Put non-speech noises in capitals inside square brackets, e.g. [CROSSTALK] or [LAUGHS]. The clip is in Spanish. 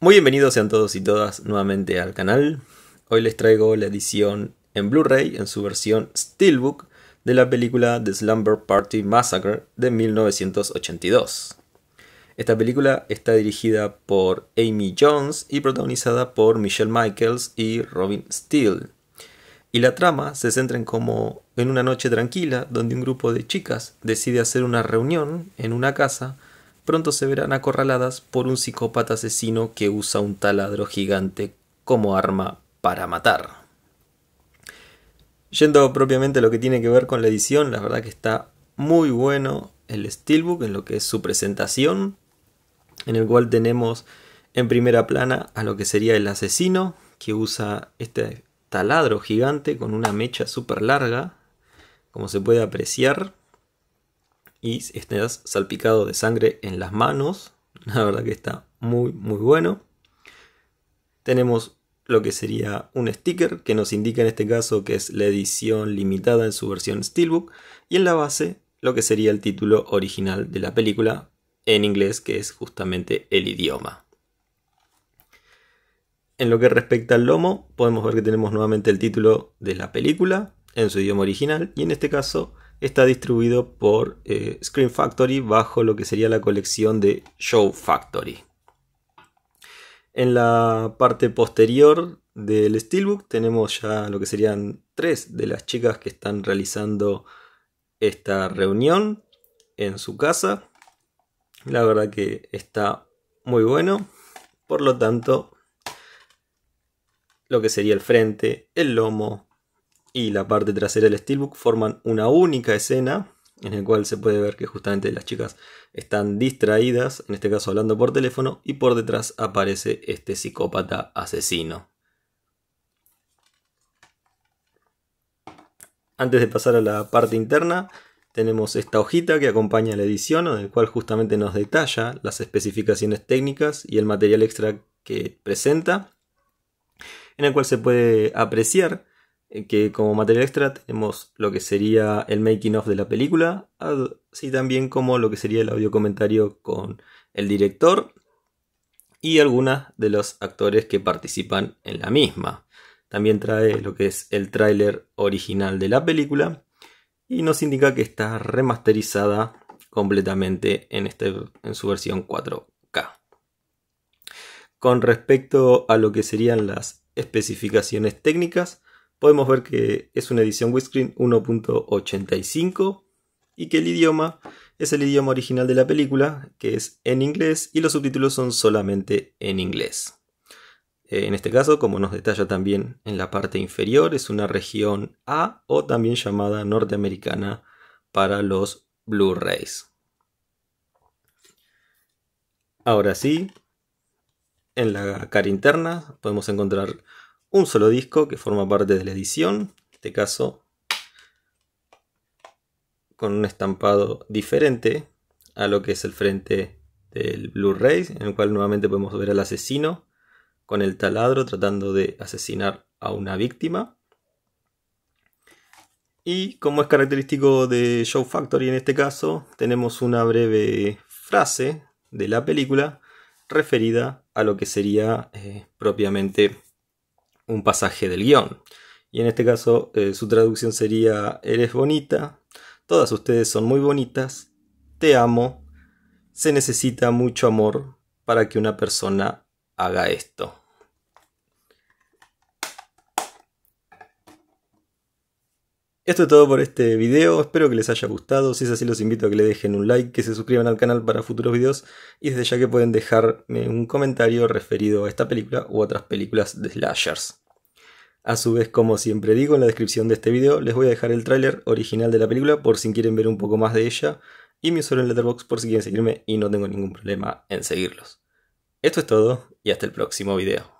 Muy bienvenidos sean todos y todas nuevamente al canal. Hoy les traigo la edición en Blu-ray en su versión Steelbook de la película The Slumber Party Massacre de 1982. Esta película está dirigida por Amy Jones y protagonizada por Michelle Michaels y Robin Steele. Y la trama se centra en como en una noche tranquila donde un grupo de chicas decide hacer una reunión en una casa pronto se verán acorraladas por un psicópata asesino que usa un taladro gigante como arma para matar. Yendo propiamente a lo que tiene que ver con la edición, la verdad que está muy bueno el Steelbook en lo que es su presentación, en el cual tenemos en primera plana a lo que sería el asesino, que usa este taladro gigante con una mecha súper larga, como se puede apreciar, y estás salpicado de sangre en las manos. [LAUGHS] La verdad que está muy, muy bueno. Tenemos lo que sería un sticker que nos indica en este caso que es la edición limitada en su versión Steelbook y en la base lo que sería el título original de la película en inglés que es justamente el idioma. En lo que respecta al lomo, podemos ver que tenemos nuevamente el título de la película en su idioma original y en este caso está distribuido por eh, Screen Factory bajo lo que sería la colección de Show Factory. En la parte posterior del Steelbook tenemos ya lo que serían tres de las chicas que están realizando esta reunión en su casa. La verdad que está muy bueno. Por lo tanto, lo que sería el frente, el lomo, y la parte trasera del Steelbook forman una única escena en el cual se puede ver que justamente las chicas están distraídas, en este caso hablando por teléfono, y por detrás aparece este psicópata asesino. Antes de pasar a la parte interna, tenemos esta hojita que acompaña la edición, en el cual justamente nos detalla las especificaciones técnicas y el material extra que presenta, en el cual se puede apreciar que como material extra tenemos lo que sería el making of de la película, así también como lo que sería el audio comentario con el director y algunas de los actores que participan en la misma. También trae lo que es el tráiler original de la película y nos indica que está remasterizada completamente en, este, en su versión 4K. Con respecto a lo que serían las especificaciones técnicas, podemos ver que es una edición widescreen 1.85 y que el idioma es el idioma original de la película, que es en inglés y los subtítulos son solamente en inglés. Eh, en este caso, como nos detalla también en la parte inferior, es una región A o también llamada norteamericana para los Blu-rays. Ahora sí, en la cara interna podemos encontrar un solo disco que forma parte de la edición, en este caso con un estampado diferente a lo que es el frente del Blu-ray, en el cual nuevamente podemos ver al asesino con el taladro tratando de asesinar a una víctima. Y como es característico de Show Factory en este caso, tenemos una breve frase de la película referida a lo que sería eh, propiamente un pasaje del guión. Y en este caso eh, su traducción sería Eres bonita, todas ustedes son muy bonitas, te amo, se necesita mucho amor para que una persona haga esto. Esto es todo por este video, espero que les haya gustado, si es así los invito a que le dejen un like, que se suscriban al canal para futuros videos y desde ya que pueden dejarme un comentario referido a esta película u otras películas de slashers. A su vez, como siempre digo, en la descripción de este video les voy a dejar el tráiler original de la película por si quieren ver un poco más de ella y mi usuario en Letterboxd por si quieren seguirme y no tengo ningún problema en seguirlos. Esto es todo y hasta el próximo video.